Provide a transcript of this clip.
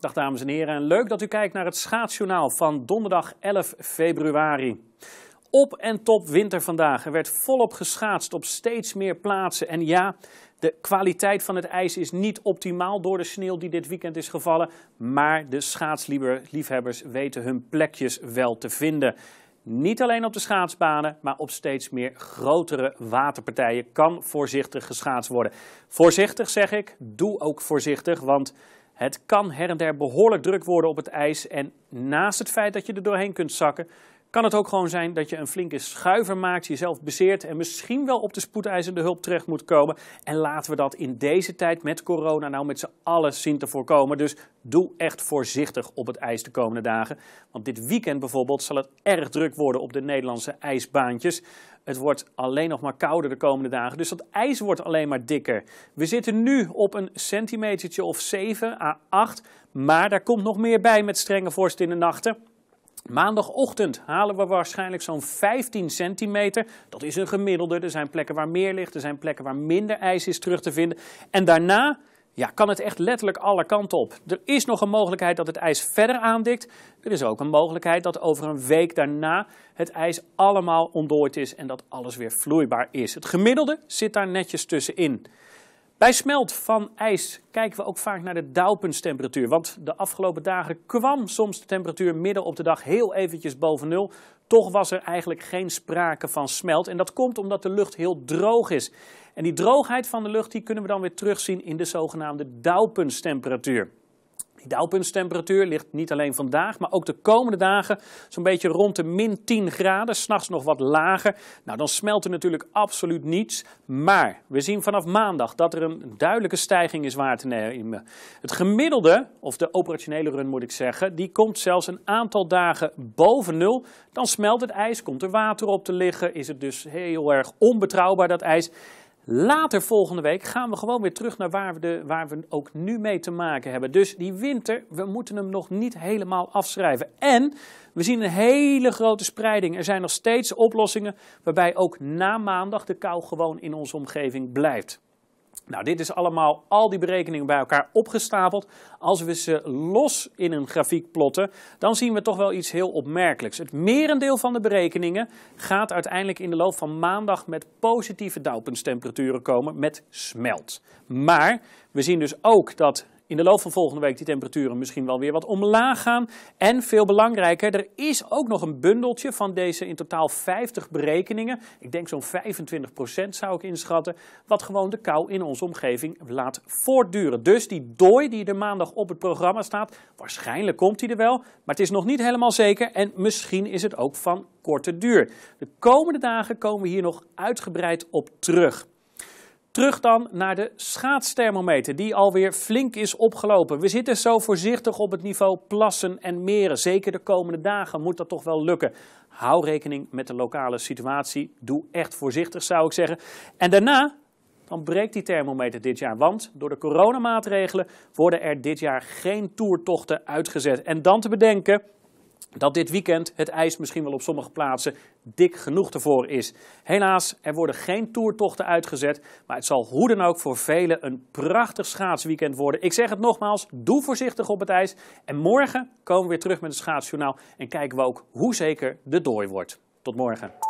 Dag dames en heren, leuk dat u kijkt naar het schaatsjournaal van donderdag 11 februari. Op en top winter vandaag. Er werd volop geschaatst op steeds meer plaatsen. En ja, de kwaliteit van het ijs is niet optimaal door de sneeuw die dit weekend is gevallen. Maar de schaatsliefhebbers weten hun plekjes wel te vinden. Niet alleen op de schaatsbanen, maar op steeds meer grotere waterpartijen kan voorzichtig geschaatst worden. Voorzichtig zeg ik, doe ook voorzichtig, want het kan her en der behoorlijk druk worden op het ijs en naast het feit dat je er doorheen kunt zakken, kan het ook gewoon zijn dat je een flinke schuiver maakt, jezelf bezeert en misschien wel op de spoedeisende hulp terecht moet komen. En laten we dat in deze tijd met corona nou met z'n allen zien te voorkomen. Dus doe echt voorzichtig op het ijs de komende dagen. Want dit weekend bijvoorbeeld zal het erg druk worden op de Nederlandse ijsbaantjes. Het wordt alleen nog maar kouder de komende dagen, dus dat ijs wordt alleen maar dikker. We zitten nu op een centimetertje of 7 à 8, maar daar komt nog meer bij met strenge vorst in de nachten. Maandagochtend halen we waarschijnlijk zo'n 15 centimeter. Dat is een gemiddelde. Er zijn plekken waar meer ligt, er zijn plekken waar minder ijs is terug te vinden. En daarna ja, kan het echt letterlijk alle kanten op. Er is nog een mogelijkheid dat het ijs verder aandikt. Er is ook een mogelijkheid dat over een week daarna het ijs allemaal ontdooid is en dat alles weer vloeibaar is. Het gemiddelde zit daar netjes tussenin. Bij smelt van ijs kijken we ook vaak naar de dauwpuntstemperatuur. Want de afgelopen dagen kwam soms de temperatuur midden op de dag heel eventjes boven nul. Toch was er eigenlijk geen sprake van smelt. En dat komt omdat de lucht heel droog is. En die droogheid van de lucht die kunnen we dan weer terugzien in de zogenaamde dauwpuntstemperatuur. Die dauwpuntstemperatuur ligt niet alleen vandaag, maar ook de komende dagen zo'n beetje rond de min 10 graden. S'nachts nog wat lager. Nou, dan smelt er natuurlijk absoluut niets. Maar we zien vanaf maandag dat er een duidelijke stijging is waar te nemen. Het gemiddelde, of de operationele run moet ik zeggen, die komt zelfs een aantal dagen boven nul. Dan smelt het ijs, komt er water op te liggen, is het dus heel erg onbetrouwbaar dat ijs. Later volgende week gaan we gewoon weer terug naar waar we, de, waar we ook nu mee te maken hebben. Dus die winter, we moeten hem nog niet helemaal afschrijven. En we zien een hele grote spreiding. Er zijn nog steeds oplossingen waarbij ook na maandag de kou gewoon in onze omgeving blijft. Nou, dit is allemaal al die berekeningen bij elkaar opgestapeld. Als we ze los in een grafiek plotten, dan zien we toch wel iets heel opmerkelijks. Het merendeel van de berekeningen gaat uiteindelijk in de loop van maandag met positieve dauwpuntstemperaturen komen met smelt. Maar we zien dus ook dat in de loop van volgende week die temperaturen misschien wel weer wat omlaag gaan. En veel belangrijker, er is ook nog een bundeltje van deze in totaal 50 berekeningen. Ik denk zo'n 25% zou ik inschatten. Wat gewoon de kou in onze omgeving laat voortduren. Dus die dooi die er maandag op het programma staat, waarschijnlijk komt die er wel. Maar het is nog niet helemaal zeker en misschien is het ook van korte duur. De komende dagen komen we hier nog uitgebreid op terug. Terug dan naar de schaatsthermometer, die alweer flink is opgelopen. We zitten zo voorzichtig op het niveau plassen en meren. Zeker de komende dagen moet dat toch wel lukken. Hou rekening met de lokale situatie. Doe echt voorzichtig, zou ik zeggen. En daarna dan breekt die thermometer dit jaar. Want door de coronamaatregelen worden er dit jaar geen toertochten uitgezet. En dan te bedenken, dat dit weekend het ijs misschien wel op sommige plaatsen dik genoeg ervoor is. Helaas, er worden geen toertochten uitgezet, maar het zal hoe dan ook voor velen een prachtig schaatsweekend worden. Ik zeg het nogmaals, doe voorzichtig op het ijs en morgen komen we weer terug met het schaatsjournaal en kijken we ook hoe zeker de dooi wordt. Tot morgen.